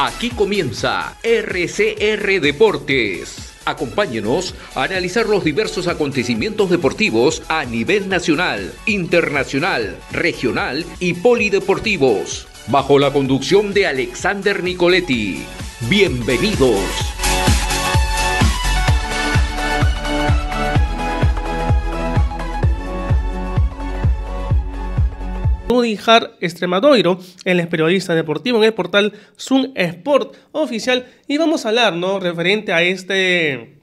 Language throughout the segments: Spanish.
Aquí comienza RCR Deportes. Acompáñenos a analizar los diversos acontecimientos deportivos a nivel nacional, internacional, regional y polideportivos, bajo la conducción de Alexander Nicoletti. Bienvenidos. Mudijar Extremadoiro, él es periodista deportivo en el portal Zoom Sport Oficial y vamos a hablar, ¿no? Referente a este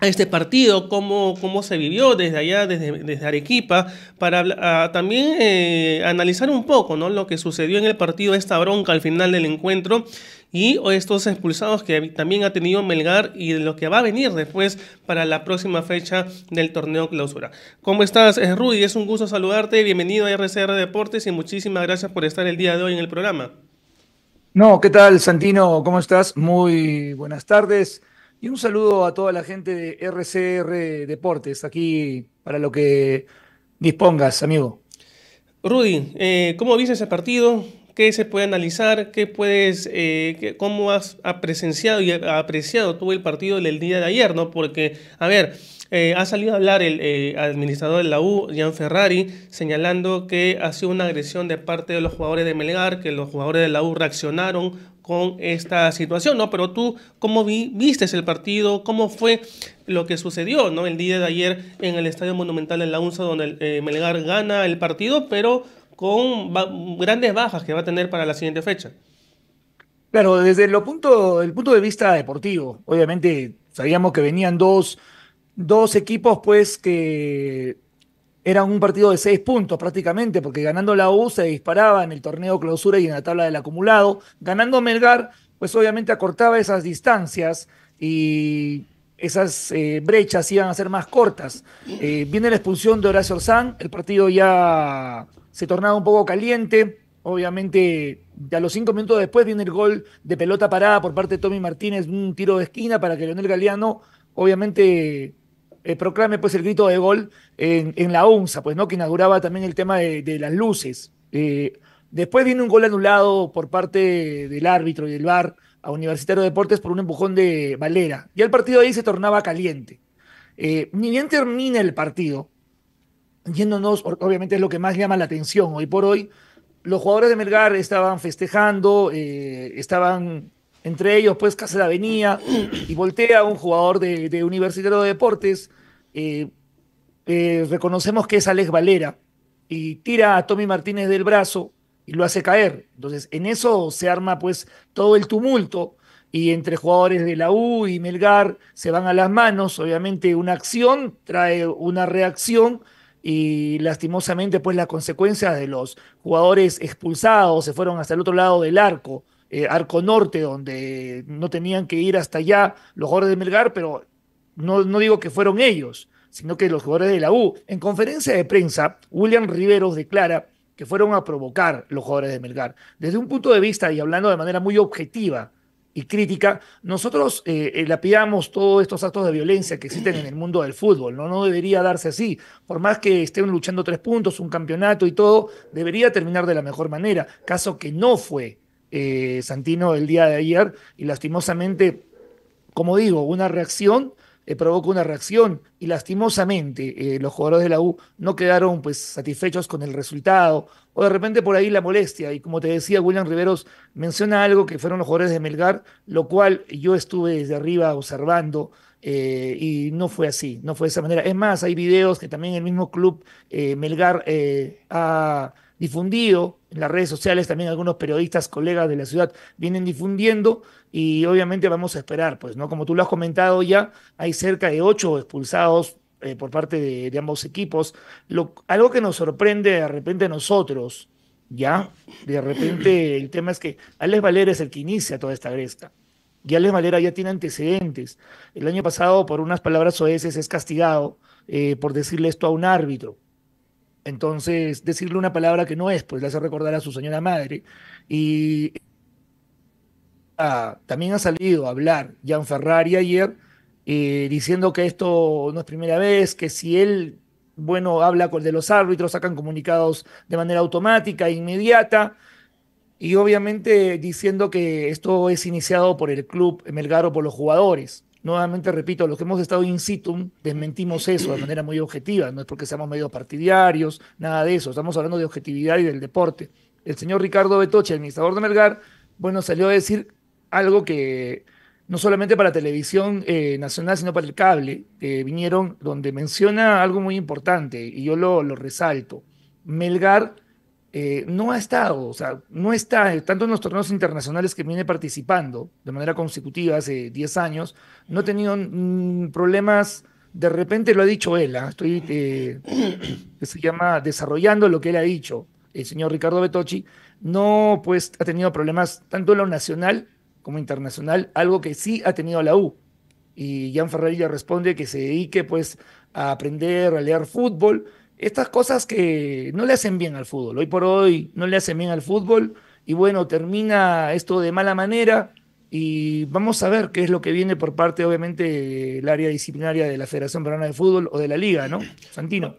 a este partido, cómo, cómo se vivió desde allá, desde, desde Arequipa, para también eh, analizar un poco ¿no? lo que sucedió en el partido, esta bronca al final del encuentro y estos expulsados que también ha tenido Melgar y lo que va a venir después para la próxima fecha del torneo clausura. ¿Cómo estás, eh, Rudy? Es un gusto saludarte, bienvenido a RCR Deportes y muchísimas gracias por estar el día de hoy en el programa. No, ¿qué tal, Santino? ¿Cómo estás? Muy buenas tardes. Y un saludo a toda la gente de RCR Deportes, aquí para lo que dispongas, amigo. Rudy, eh, ¿cómo viste ese partido? qué se puede analizar, qué puedes, eh, cómo has presenciado y apreciado tú el partido del día de ayer, ¿no? Porque, a ver, eh, ha salido a hablar el eh, administrador de la U, Gian Ferrari, señalando que ha sido una agresión de parte de los jugadores de Melgar, que los jugadores de la U reaccionaron con esta situación, ¿no? Pero tú, ¿cómo vi, viste el partido? ¿Cómo fue lo que sucedió, ¿no? El día de ayer en el Estadio Monumental de la UNSA, donde Melgar gana el partido, pero con grandes bajas que va a tener para la siguiente fecha. Claro, desde punto, el punto de vista deportivo, obviamente sabíamos que venían dos, equipos pues que eran un partido de seis puntos prácticamente, porque ganando la U se disparaba en el torneo clausura y en la tabla del acumulado. Ganando Melgar, pues obviamente acortaba esas distancias y esas eh, brechas iban a ser más cortas. Eh, viene la expulsión de Horacio Orsán, el partido ya se tornaba un poco caliente. Obviamente, a los cinco minutos después viene el gol de pelota parada por parte de Tommy Martínez, un tiro de esquina para que Leonel Galeano, obviamente, eh, proclame pues el grito de gol en, la onza, pues, ¿no? Que inauguraba también el tema de, las luces. Eh, después viene un gol anulado por parte del árbitro y del VAR a Universitario de Deportes por un empujón de Valera. y el partido ahí se tornaba caliente. Eh, ni bien termina el partido, yéndonos, obviamente es lo que más llama la atención hoy por hoy, los jugadores de Melgar estaban festejando, eh, estaban entre ellos, pues Cáceres venía y voltea un jugador de, Universitario de Deportes. Eh, eh, reconocemos que es Alex Valera y tira a Tommy Martínez del brazo y lo hace caer. Entonces, en eso se arma pues todo el tumulto y entre jugadores de la U y Melgar se van a las manos. Obviamente, una acción trae una reacción y lastimosamente pues las consecuencias de los jugadores expulsados se fueron hasta el otro lado del arco, eh, arco norte, donde no tenían que ir hasta allá los jugadores de Melgar, pero no, no digo que fueron ellos, sino que los jugadores de la U. En conferencia de prensa, William Riveros declara que fueron a provocar los jugadores de Melgar. Desde un punto de vista y hablando de manera muy objetiva, y crítica, nosotros eh, eh, lapidamos todos estos actos de violencia que existen en el mundo del fútbol, ¿no? No debería darse así. Por más que estén luchando tres puntos, un campeonato y todo, debería terminar de la mejor manera, caso que no fue eh, Santino el día de ayer y lastimosamente, como digo, una reacción provocó eh, provoca una reacción y lastimosamente eh, los jugadores de la U no quedaron pues satisfechos con el resultado o de repente por ahí la molestia y como te decía William Riveros menciona algo que fueron los jugadores de Melgar lo cual yo estuve desde arriba observando eh, y no fue así, no fue de esa manera. Es más, hay videos que también el mismo club Melgar ha difundido en las redes sociales, también algunos periodistas, colegas de la ciudad vienen difundiendo y obviamente vamos a esperar, pues, ¿no? Como tú lo has comentado ya, hay cerca de ocho expulsados eh, por parte de, ambos equipos. algo que nos sorprende de repente a nosotros, ¿ya? De repente el tema es que Alex Valera es el que inicia toda esta gresca. Y Alex Valera ya tiene antecedentes. El año pasado, por unas palabras oeces, es castigado eh, por decirle esto a un árbitro. Entonces, decirle una palabra que no es, pues le hace recordar a su señora madre. Y también ha salido a hablar Gian Ferrari ayer eh, diciendo que esto no es primera vez, que si él, bueno, habla con de los árbitros, sacan comunicados de manera automática, e inmediata. Y obviamente diciendo que esto es iniciado por el club Melgar o por los jugadores. Nuevamente repito, los que hemos estado in situ desmentimos eso de manera muy objetiva, no es porque seamos medios partidarios, nada de eso, estamos hablando de objetividad y del deporte. El señor Ricardo Betoche, administrador de Melgar, bueno, salió a decir algo que no solamente para televisión eh, nacional, sino para el cable, vinieron donde menciona algo muy importante y yo lo, lo resalto. Melgar eh, no ha estado, o sea, no está, eh, tanto en los torneos internacionales que viene participando de manera consecutiva hace 10 años, no ha tenido mm, problemas, de repente lo ha dicho él, ¿ah? estoy, eh, se llama desarrollando lo que él ha dicho, el señor Ricardo Betochi, no pues ha tenido problemas tanto en lo nacional como internacional, algo que sí ha tenido la U. Y Jan Ferrer ya responde que se dedique pues a aprender, a leer fútbol, estas cosas que no le hacen bien al fútbol. Hoy por hoy no le hacen bien al fútbol y bueno, termina esto de mala manera y vamos a ver qué es lo que viene por parte, obviamente, del área disciplinaria de la Federación Peruana de Fútbol o de la Liga, ¿no? Santino.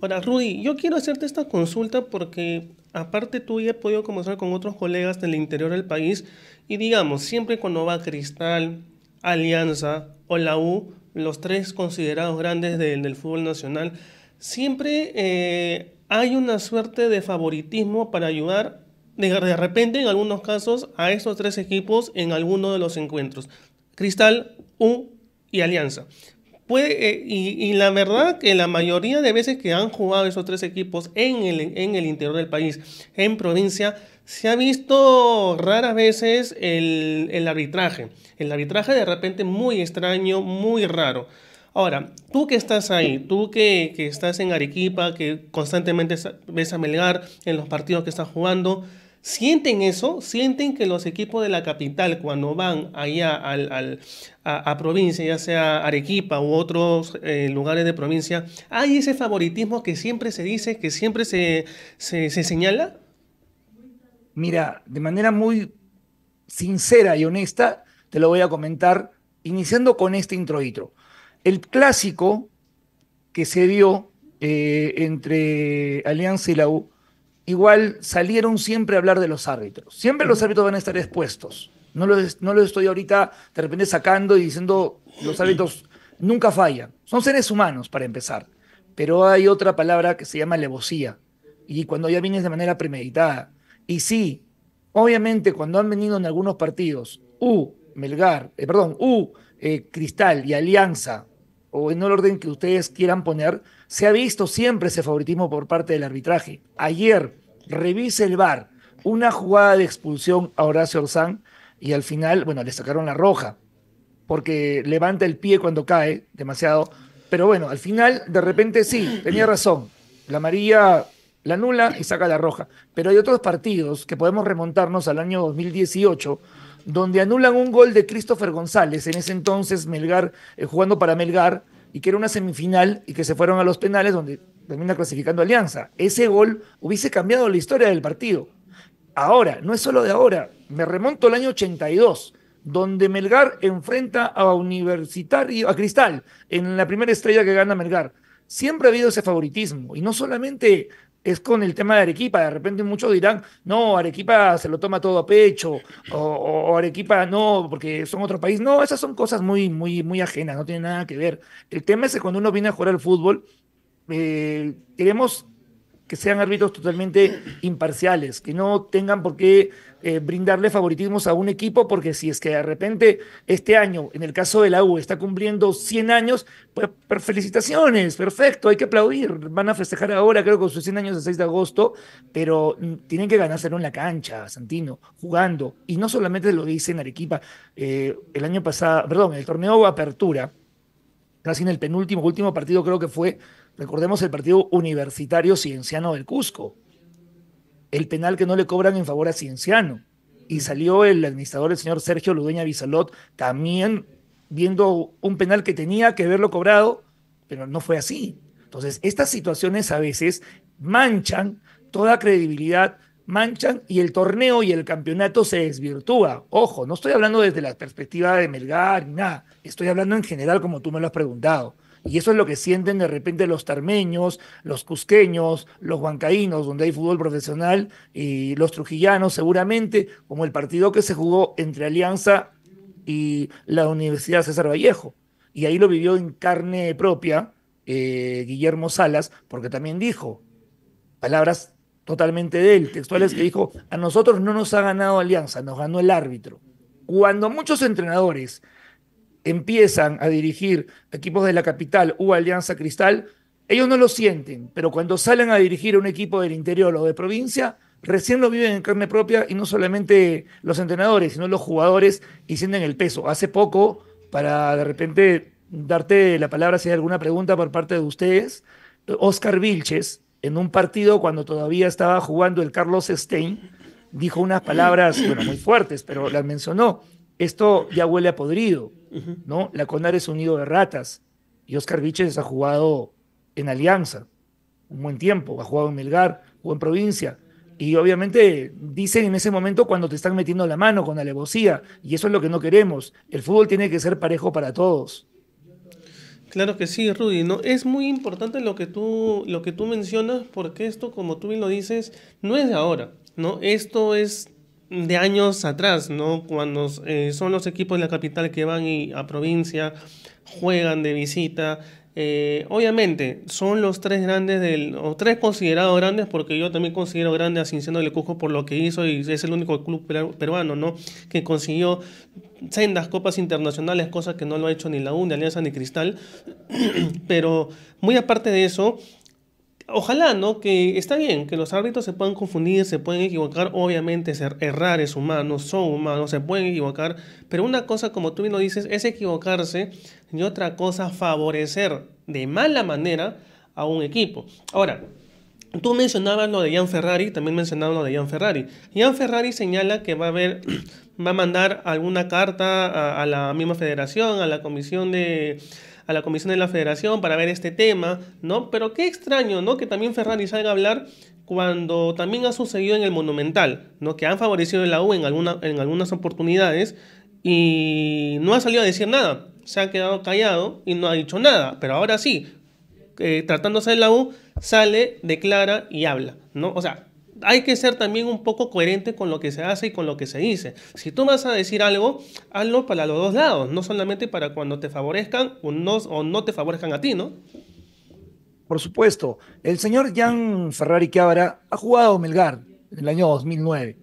Ahora, Rudy, yo quiero hacerte esta consulta porque aparte tú ya he podido conversar con otros colegas del interior del país y digamos, siempre cuando va Cristal, Alianza o la U, los tres considerados grandes del, del fútbol nacional, siempre eh, hay una suerte de favoritismo para ayudar de, repente en algunos casos a esos tres equipos en alguno de los encuentros. Cristal, U y Alianza. Eh, y, la verdad que la mayoría de veces que han jugado esos tres equipos en el, interior del país, en provincia, se ha visto raras veces el, el arbitraje. El arbitraje de repente muy extraño, muy raro. Ahora, tú que estás ahí, tú que, estás en Arequipa, que constantemente ves a Melgar en los partidos que estás jugando, ¿Sienten eso? ¿Sienten que los equipos de la capital cuando van allá a, provincia, ya sea Arequipa u otros eh, lugares de provincia, hay ese favoritismo que siempre se dice, que siempre se, se, señala? Mira, de manera muy sincera y honesta, te lo voy a comentar, iniciando con este intro intro. El clásico que se dio eh, entre Alianza y la U, igual salieron siempre a hablar de los árbitros. Siempre los árbitros van a estar expuestos. No los, estoy ahorita de repente sacando y diciendo los árbitros nunca fallan. Son seres humanos, para empezar. Pero hay otra palabra que se llama alevosía. Y cuando ya vienes de manera premeditada. Y sí, obviamente cuando han venido en algunos partidos, U, Melgar, eh, perdón, U, eh, Cristal y Alianza, o en el orden que ustedes quieran poner, se ha visto siempre ese favoritismo por parte del arbitraje. Ayer revise el VAR, una jugada de expulsión a Horacio Orsán y al final, bueno, le sacaron la roja, porque levanta el pie cuando cae demasiado. Pero bueno, al final, de repente sí, tenía razón. La amarilla la anula y saca la roja. Pero hay otros partidos que podemos remontarnos al año 2018, donde anulan un gol de Christopher González, en ese entonces Melgar, eh, jugando para Melgar, y que era una semifinal y que se fueron a los penales donde termina clasificando Alianza. Ese gol hubiese cambiado la historia del partido. Ahora, no es solo de ahora, me remonto al año 82, donde Melgar enfrenta a Universitario, a Cristal, en la primera estrella que gana Melgar. Siempre ha habido ese favoritismo, y no solamente es con el tema de Arequipa. De repente muchos dirán, no, Arequipa se lo toma todo a pecho, o, Arequipa no, porque son otro país. No, esas son cosas muy, muy, muy ajenas, no tienen nada que ver. El tema es que cuando uno viene a jugar al fútbol, eh, queremos que sean árbitros totalmente imparciales, que no tengan por qué eh, brindarle favoritismos a un equipo, porque si es que de repente este año, en el caso de la U, está cumpliendo 100 años, pues felicitaciones, perfecto, hay que aplaudir. Van a festejar ahora, creo, con sus 100 años el 6 de agosto, pero mm, tienen que ganárselo en la cancha, Santino, jugando. Y no solamente lo dice en Arequipa, eh, el año pasado, perdón, el torneo Apertura, casi en el penúltimo, último partido creo que fue, Recordemos el partido universitario Cienciano del Cusco. El penal que no le cobran en favor a Cienciano. Y salió el administrador, el señor Sergio Ludeña Bisalot también viendo un penal que tenía que haberlo cobrado, pero no fue así. Entonces, estas situaciones a veces manchan toda credibilidad, manchan y el torneo y el campeonato se desvirtúa. Ojo, no estoy hablando desde la perspectiva de Melgar ni nada, estoy hablando en general como tú me lo has preguntado. Y eso es lo que sienten de repente los tarmeños, los cusqueños, los huancaínos, donde hay fútbol profesional, y los trujillanos seguramente, como el partido que se jugó entre Alianza y la Universidad César Vallejo. Y ahí lo vivió en carne propia eh, Guillermo Salas, porque también dijo palabras totalmente de él, textuales que dijo, a nosotros no nos ha ganado Alianza, nos ganó el árbitro. Cuando muchos entrenadores empiezan a dirigir equipos de la capital u Alianza Cristal, ellos no lo sienten, pero cuando salen a dirigir un equipo del interior o de provincia, recién lo viven en carne propia y no solamente los entrenadores, sino los jugadores y sienten el peso. Hace poco, para de repente darte la palabra si hay alguna pregunta por parte de ustedes, Oscar Vilches, en un partido cuando todavía estaba jugando el Carlos Stein, dijo unas palabras, muy fuertes, pero las mencionó. Esto ya huele a podrido ¿no? La CONAR es un nido de ratas y Oscar Viches ha jugado en Alianza un buen tiempo, ha jugado en Melgar, o en Provincia. Y obviamente dicen en ese momento cuando te están metiendo la mano con alevosía, y eso es lo que no queremos. El fútbol tiene que ser parejo para todos. Claro que sí, Rudy. ¿no? Es muy importante lo que, tú, lo que tú mencionas, porque esto, como tú bien lo dices, no es de ahora. ¿no? Esto es de años atrás, ¿no? Cuando eh, son los equipos de la capital que van y a provincia, juegan de visita. Eh, obviamente, son los tres grandes del, o tres considerados grandes, porque yo también considero grande a Cinciano de Cujo por lo que hizo y es el único club peruano, ¿no? Que consiguió sendas copas internacionales, cosas que no lo ha hecho ni la U, ni Alianza, ni Cristal. Pero muy aparte de eso, ojalá, ¿no? Que está bien, que los árbitros se puedan confundir, se pueden equivocar, obviamente errar es humano, son humanos, se pueden equivocar, pero una cosa, como tú bien lo dices, es equivocarse y otra cosa, favorecer de mala manera a un equipo. Ahora, Tú mencionabas lo de Jan Ferrari, también mencionabas lo de Jan Ferrari. Jan Ferrari señala que va a haber, va a mandar alguna carta a la misma federación, a la comisión de, a la Comisión de la Federación para ver este tema, ¿no? Pero qué extraño, ¿no? Que también Ferrari salga a hablar cuando también ha sucedido en el Monumental, ¿no? Que han favorecido el U en, alguna, en algunas oportunidades y no ha salido a decir nada. Se ha quedado callado y no ha dicho nada. Pero ahora sí, eh, tratándose de la U, sale, declara y habla, ¿no? O sea, hay que ser también un poco coherente con lo que se hace y con lo que se dice. Si tú vas a decir algo, hazlo para los dos lados, no solamente para cuando te favorezcan o no, te favorezcan a ti, ¿no? Por supuesto. El señor Jan Ferrari Cabra ha jugado Melgar en el año 2009.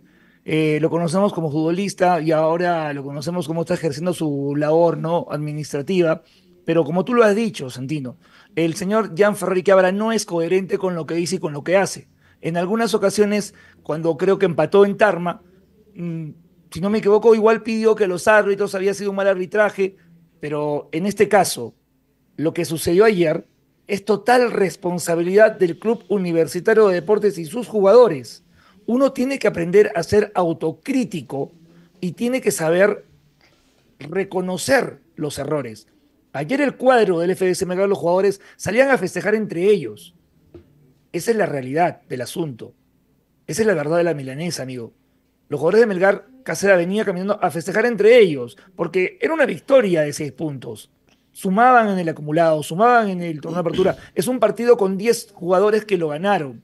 Eh, lo conocemos como futbolista y ahora lo conocemos como está ejerciendo su labor ¿no? administrativa. Pero como tú lo has dicho, Santino, el señor Jan Ferrari Cabra no es coherente con lo que dice y con lo que hace. En algunas ocasiones, cuando creo que empató en Tarma, mm, si no me equivoco, igual pidió que los árbitros había sido un mal arbitraje, pero en este caso, lo que sucedió ayer es total responsabilidad del Club Universitario de Deportes y sus jugadores. Uno tiene que aprender a ser autocrítico y tiene que saber reconocer los errores. Ayer el cuadro del FDC Melgar, los jugadores salían a festejar entre ellos. Esa es la realidad del asunto. Esa es la verdad de la milanesa, amigo. Los jugadores de Melgar Casera venía caminando a festejar entre ellos, porque era una victoria de seis puntos. Sumaban en el acumulado, sumaban en el torneo de apertura. Es un partido con diez jugadores que lo ganaron.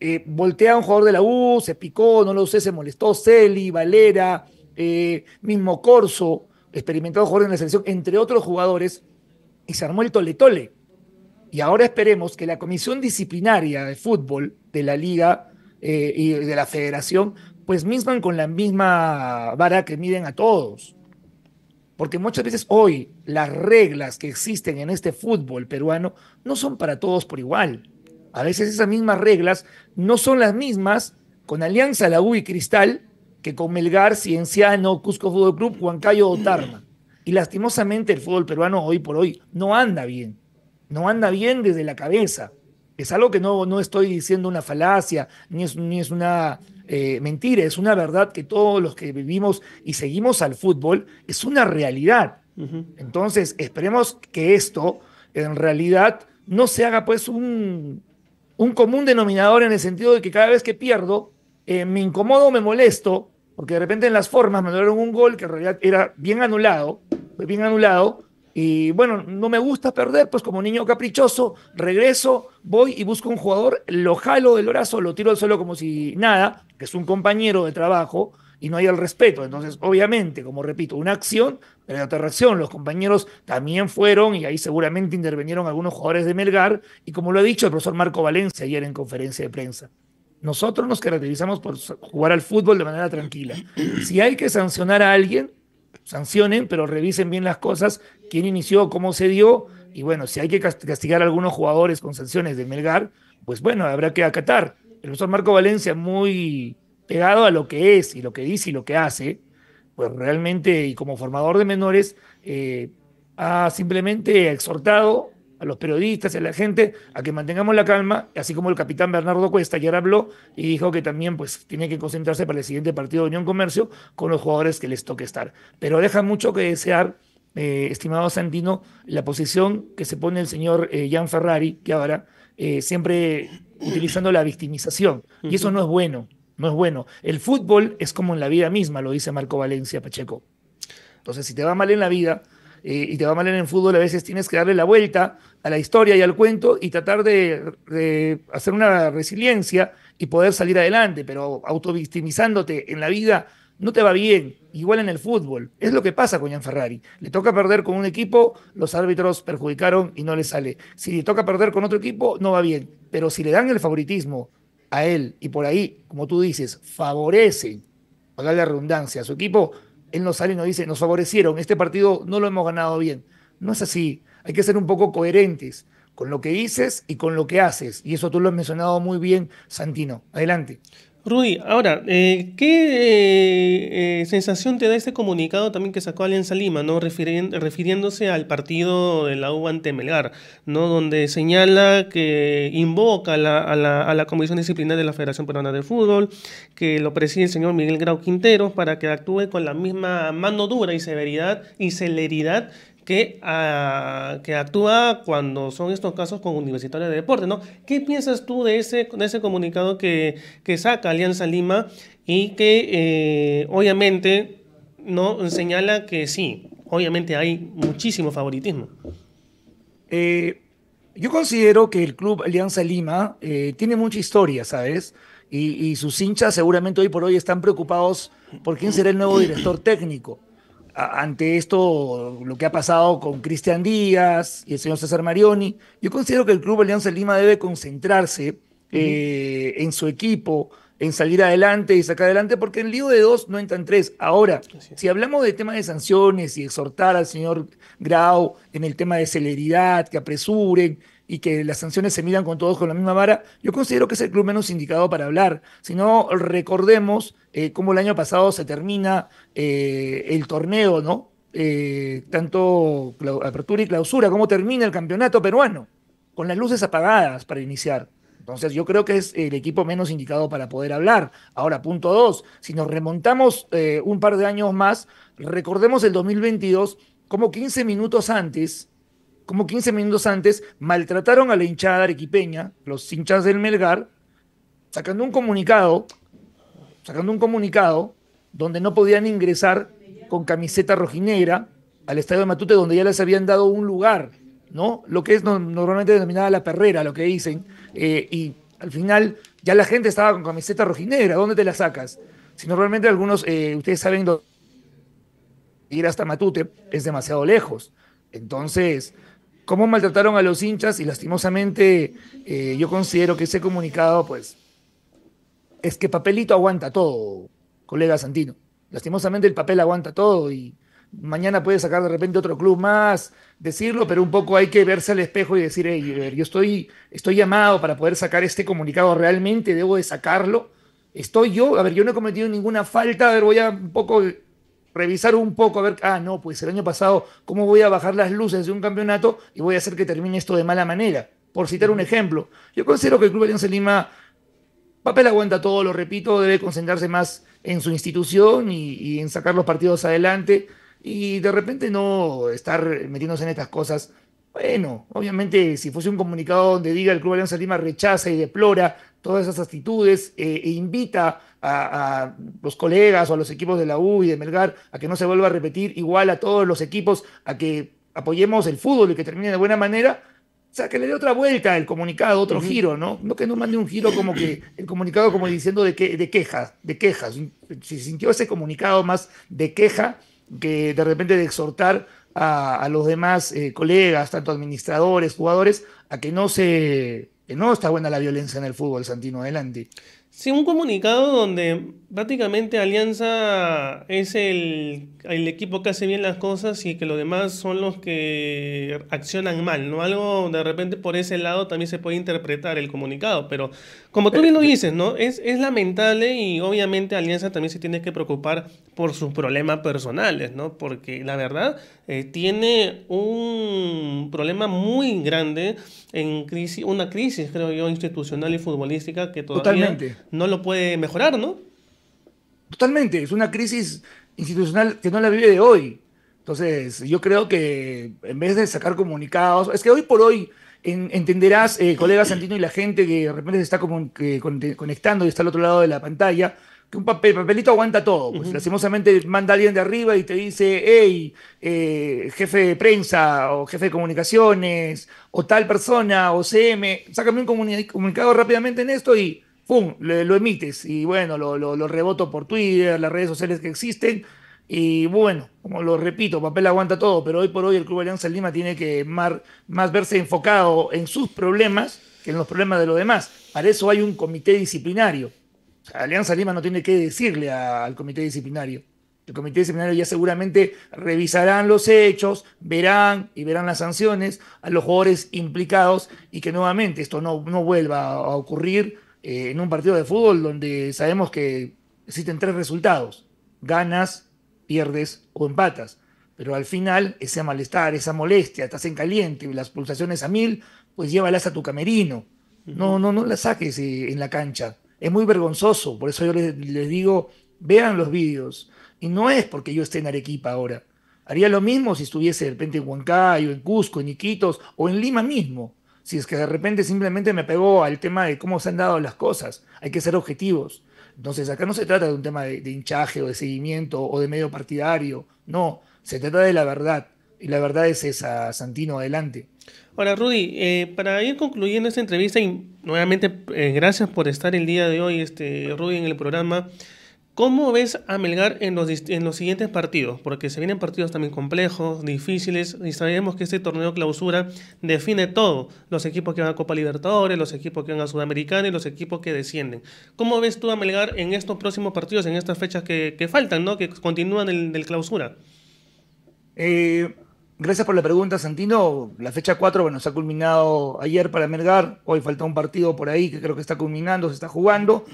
Eh, voltea un jugador de la U, se picó, no lo sé, se molestó Celi, Valera, eh, mismo Corso, experimentado jugador en la selección, entre otros jugadores, y se armó el tole-tole. Y ahora esperemos que la comisión disciplinaria de fútbol de la liga eh, y de la federación, pues misman con la misma vara que miden a todos. Porque muchas veces hoy las reglas que existen en este fútbol peruano no son para todos por igual. A veces esas mismas reglas no son las mismas con Alianza, la U y Cristal que con Melgar, Cienciano, Cusco Fútbol Club, Huancayo o Tarma. Y lastimosamente el fútbol peruano hoy por hoy no anda bien no anda bien desde la cabeza. Es algo que no, no estoy diciendo una falacia, ni es, ni es una eh, mentira, es una verdad que todos los que vivimos y seguimos al fútbol es una realidad. Entonces, esperemos que esto en realidad no se haga pues un, común denominador en el sentido de que cada vez que pierdo, eh, me incomodo, me molesto, porque de repente en las formas me dieron un gol que en realidad era bien anulado, fue bien anulado, y bueno, no me gusta perder, pues como niño caprichoso, regreso, voy y busco un jugador, lo jalo del brazo, lo tiro al suelo como si nada, que es un compañero de trabajo y no hay el respeto. Entonces, obviamente, como repito, una acción, pero otra reacción. Los compañeros también fueron y ahí seguramente intervinieron algunos jugadores de Melgar y como lo ha dicho el profesor Marco Valencia ayer en conferencia de prensa. Nosotros nos caracterizamos por jugar al fútbol de manera tranquila. Si hay que sancionar a alguien, sancionen, pero revisen bien las cosas, quién inició, cómo se dio, y bueno, si hay que castigar a algunos jugadores con sanciones de Melgar, pues bueno, habrá que acatar. El profesor Marco Valencia, muy pegado a lo que es y lo que dice y lo que hace, pues realmente, y como formador de menores, eh, ha simplemente exhortado a los periodistas, a la gente, a que mantengamos la calma, así como el capitán Bernardo Cuesta ayer habló y dijo que también pues tiene que concentrarse para el siguiente partido de Unión Comercio con los jugadores que les toque estar. Pero deja mucho que desear, eh, estimado Santino, la posición que se pone el señor Gian eh, Ferrari, que ahora eh, siempre utilizando la victimización, y eso no es bueno, no es bueno. El fútbol es como en la vida misma, lo dice Marco Valencia Pacheco. Entonces, si te va mal en la vida, eh, y te va mal en el fútbol, a veces tienes que darle la vuelta a la historia y al cuento y tratar de, hacer una resiliencia y poder salir adelante, pero autovictimizándote en la vida no te va bien, igual en el fútbol. Es lo que pasa con Ferrari. Le toca perder con un equipo, los árbitros perjudicaron y no le sale. Si le toca perder con otro equipo, no va bien. Pero si le dan el favoritismo a él y por ahí, como tú dices, favorecen, para la redundancia, a su equipo, él nos sale y nos dice, nos favorecieron, este partido no lo hemos ganado bien. No es así, hay que ser un poco coherentes con lo que dices y con lo que haces. Y eso tú lo has mencionado muy bien, Santino. Adelante. Rudy, ahora, eh, ¿qué eh, eh, sensación te da este comunicado también que sacó Alianza Lima, ¿no? refiriéndose al partido de la U ante Melgar, ¿no? donde señala que invoca a la, Comisión Disciplinaria de la Federación Peruana de Fútbol, que lo preside el señor Miguel Grau Quintero, para que actúe con la misma mano dura y severidad y celeridad Ah, que, actúa cuando son estos casos con universitarios de deporte, ¿no? ¿Qué piensas tú de ese, comunicado que, saca Alianza Lima y que eh, obviamente no señala que sí, obviamente hay muchísimo favoritismo? Eh, yo considero que el club Alianza Lima eh, tiene mucha historia, ¿sabes? y, sus hinchas seguramente hoy por hoy están preocupados por quién será el nuevo director técnico ante esto, lo que ha pasado con Cristian Díaz y el señor César Marioni, yo considero que el Club Alianza Lima debe concentrarse eh, en su equipo, en salir adelante y sacar adelante, porque en lío de dos no entran tres. Ahora, si hablamos de temas de sanciones y exhortar al señor Grau en el tema de celeridad, que apresuren y que las sanciones se miran con todos con la misma vara, yo considero que es el club menos indicado para hablar. Si no, recordemos eh, cómo el año pasado se termina eh, el torneo, ¿no? Eh, tanto apertura y clausura, cómo termina el campeonato peruano, con las luces apagadas para iniciar. Entonces yo creo que es el equipo menos indicado para poder hablar. Ahora, punto dos, si nos remontamos eh, un par de años más, recordemos el 2022, como 15 minutos antes, como 15 minutos antes, maltrataron a la hinchada arequipeña, los hinchas del Melgar, sacando un comunicado, sacando un comunicado donde no podían ingresar con camiseta rojinegra al estadio de Matute, donde ya les habían dado un lugar, ¿no? Lo que es normalmente denominada la perrera, lo que dicen eh, y al final ya la gente estaba con camiseta rojinegra, ¿dónde te la sacas? Si normalmente algunos, eh, ustedes saben, ir hasta Matute es demasiado lejos. Entonces, ¿cómo maltrataron a los hinchas? Y lastimosamente eh, yo considero que ese comunicado, pues, es que papelito aguanta todo, colega Santino. Lastimosamente el papel aguanta todo y mañana puede sacar de repente otro club más, decirlo, pero un poco hay que verse al espejo y decir, hey, yo estoy, estoy llamado para poder sacar este comunicado, realmente debo de sacarlo. Estoy yo, a ver, yo no he cometido ninguna falta, a ver, voy a un poco revisar un poco, a ver, ah, no, pues el año pasado, ¿cómo voy a bajar las luces de un campeonato y voy a hacer que termine esto de mala manera? Por citar un ejemplo, yo considero que el Club Alianza Lima, papel aguanta todo, lo repito, debe concentrarse más en su institución y, y en sacar los partidos adelante y de repente no estar metiéndose en estas cosas. Bueno, obviamente si fuese un comunicado donde diga el Club Alianza Lima rechaza y deplora todas esas actitudes eh, e invita a, los colegas o a los equipos de la U y de Melgar a que no se vuelva a repetir, igual a todos los equipos, a que apoyemos el fútbol y que termine de buena manera, o sea, que le dé otra vuelta el comunicado, otro giro, ¿no? No que no mande un giro como que el comunicado como diciendo de, que, de quejas, de quejas. Si sintió ese comunicado más de queja, que de repente de exhortar a, los demás eh, colegas, tanto administradores, jugadores, a que no se. que no está buena la violencia en el fútbol, Santino, adelante. Sí, un comunicado donde prácticamente Alianza es el el equipo que hace bien las cosas y que los demás son los que accionan mal, ¿no? Algo de repente por ese lado también se puede interpretar el comunicado, pero como tú eh, bien lo eh. dices, ¿no? Es, es lamentable y obviamente Alianza también se tiene que preocupar por sus problemas personales, ¿no? Porque la verdad eh, tiene un problema muy grande en crisis, una crisis, creo yo, institucional y futbolística que todavía no lo puede mejorar, ¿no? Totalmente, es una crisis institucional que no la vive de hoy. Entonces, yo creo que en vez de sacar comunicados, es que hoy por hoy entenderás, eh, colega Santino y la gente que de repente se está como que conectando y está al otro lado de la pantalla, que un papel, papelito aguanta todo. Pues lastimosamente manda alguien de arriba y te dice, hey, eh, jefe de prensa o jefe de comunicaciones o tal persona o CM, sácame un comunicado rápidamente en esto y Fum, Lo, emites y bueno, lo, reboto por Twitter, las redes sociales que existen. Y bueno, como lo repito, papel aguanta todo, pero hoy por hoy el Club Alianza Lima tiene que más verse enfocado en sus problemas que en los problemas de los demás. Para eso hay un comité disciplinario. Alianza Lima no tiene que decirle al comité disciplinario. El comité disciplinario ya seguramente revisarán los hechos, verán y verán las sanciones a los jugadores implicados y que nuevamente esto no, no vuelva a ocurrir eh, en un partido de fútbol donde sabemos que existen tres resultados, ganas, pierdes o empatas. Pero al final, ese malestar, esa molestia, estás en caliente, las pulsaciones a mil, pues llévalas a tu camerino. No, no, no las saques eh, en la cancha. Es muy vergonzoso, por eso yo les, les digo, vean los vídeos. Y no es porque yo esté en Arequipa ahora. Haría lo mismo si estuviese de repente en Huancayo, en Cusco, en Iquitos o en Lima mismo. Si es que de repente simplemente me pegó al tema de cómo se han dado las cosas, hay que ser objetivos. Entonces, acá no se trata de un tema de, hinchaje o de seguimiento o de medio partidario, no, se trata de la verdad. Y la verdad es esa, Santino, adelante. Ahora, Rudy, eh, para ir concluyendo esta entrevista, y nuevamente eh, gracias por estar el día de hoy, este, Rudy, en el programa. ¿Cómo ves a Melgar en los, en los siguientes partidos? Porque se vienen partidos también complejos, difíciles, y sabemos que este torneo clausura define todo. Los equipos que van a Copa Libertadores, los equipos que van a Sudamericana y los equipos que descienden. ¿Cómo ves tú a Melgar en estos próximos partidos, en estas fechas que, faltan, que continúan el, del clausura? Eh, gracias por la pregunta, Santino. La fecha 4, bueno, se ha culminado ayer para Melgar, hoy falta un partido por ahí que creo que está culminando, se está jugando.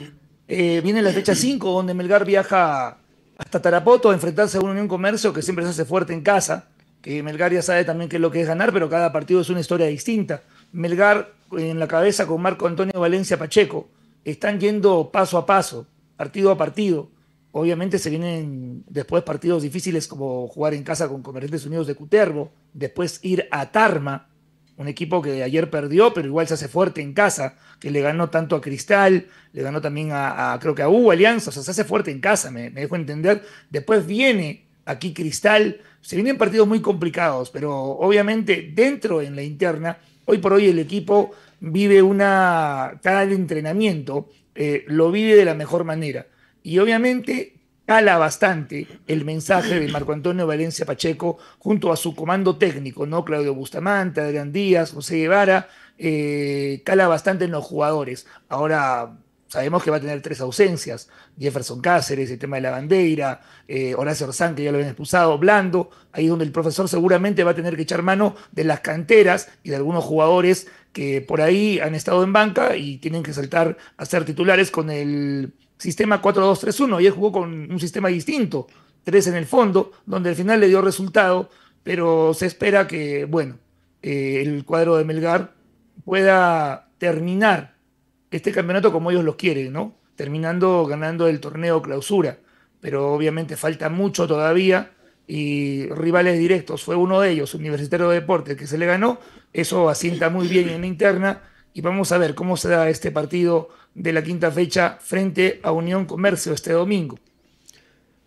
Eh, viene la fecha 5, donde Melgar viaja hasta Tarapoto a enfrentarse a una Unión Comercio que siempre se hace fuerte en casa. Que Melgar ya sabe también qué es lo que es ganar, pero cada partido es una historia distinta. Melgar en la cabeza con Marco Antonio Valencia Pacheco. Están yendo paso a paso, partido a partido. Obviamente se vienen después partidos difíciles como jugar en casa con Comerciantes Unidos de Cuterbo, después ir a Tarma, un equipo que ayer perdió, pero igual se hace fuerte en casa, que le ganó tanto a Cristal, le ganó también a, creo que a U, Alianza, o sea, se hace fuerte en casa, me, dejo entender. Después viene aquí Cristal, se vienen partidos muy complicados, pero obviamente dentro en la interna, hoy por hoy el equipo vive una, cada entrenamiento eh, lo vive de la mejor manera. Y obviamente cala bastante el mensaje de Marco Antonio Valencia Pacheco junto a su comando técnico, ¿no? Claudio Bustamante, Adrián Díaz, José Guevara, eh, cala bastante en los jugadores. Ahora sabemos que va a tener tres ausencias, Jefferson Cáceres, el tema de la bandera, eh, Horacio Orsán, que ya lo habían expulsado, Blando, ahí donde el profesor seguramente va a tener que echar mano de las canteras y de algunos jugadores que por ahí han estado en banca y tienen que saltar a ser titulares con el sistema 4-2-3-1. él jugó con un sistema distinto, tres en el fondo, donde al final le dio resultado, pero se espera que, bueno, eh, el cuadro de Melgar pueda terminar este campeonato como ellos lo quieren, ¿no? Terminando ganando el torneo clausura, pero obviamente falta mucho todavía y rivales directos fue uno de ellos, Universitario de Deportes, que se le ganó, eso asienta muy bien en la interna y vamos a ver cómo se da este partido de la quinta fecha frente a Unión Comercio este domingo.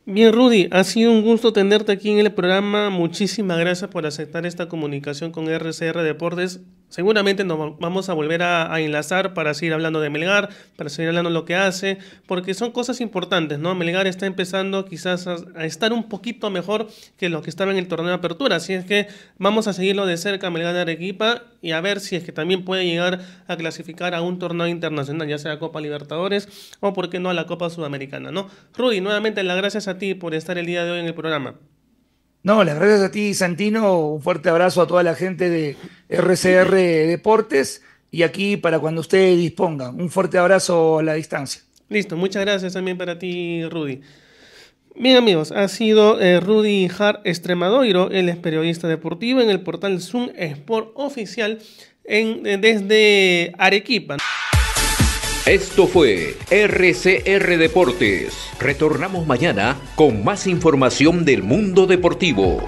Bien, Rudy, ha sido un gusto tenerte aquí en el programa. Muchísimas gracias por aceptar esta comunicación con RCR Deportes Seguramente nos vamos a volver a, enlazar para seguir hablando de Melgar, para seguir hablando de lo que hace, porque son cosas importantes, ¿no? Melgar está empezando quizás a, estar un poquito mejor que lo que estaba en el torneo de apertura, así es que vamos a seguirlo de cerca, Melgar de Arequipa, y a ver si es que también puede llegar a clasificar a un torneo internacional, ya sea Copa Libertadores o, por qué no, a la Copa Sudamericana, ¿no? Rudy, nuevamente las gracias a ti por estar el día de hoy en el programa. No, las gracias a ti, Santino. Un fuerte abrazo a toda la gente de RCR Deportes y aquí para cuando usted disponga. Un fuerte abrazo a la distancia. Listo, muchas gracias también para ti, Rudy. Bien amigos, ha sido eh, Rudy Har extremadoiro él es periodista deportivo en el portal Zoom Sport Oficial en, eh, desde Arequipa. Esto fue RCR Deportes. Retornamos mañana con más información del mundo deportivo.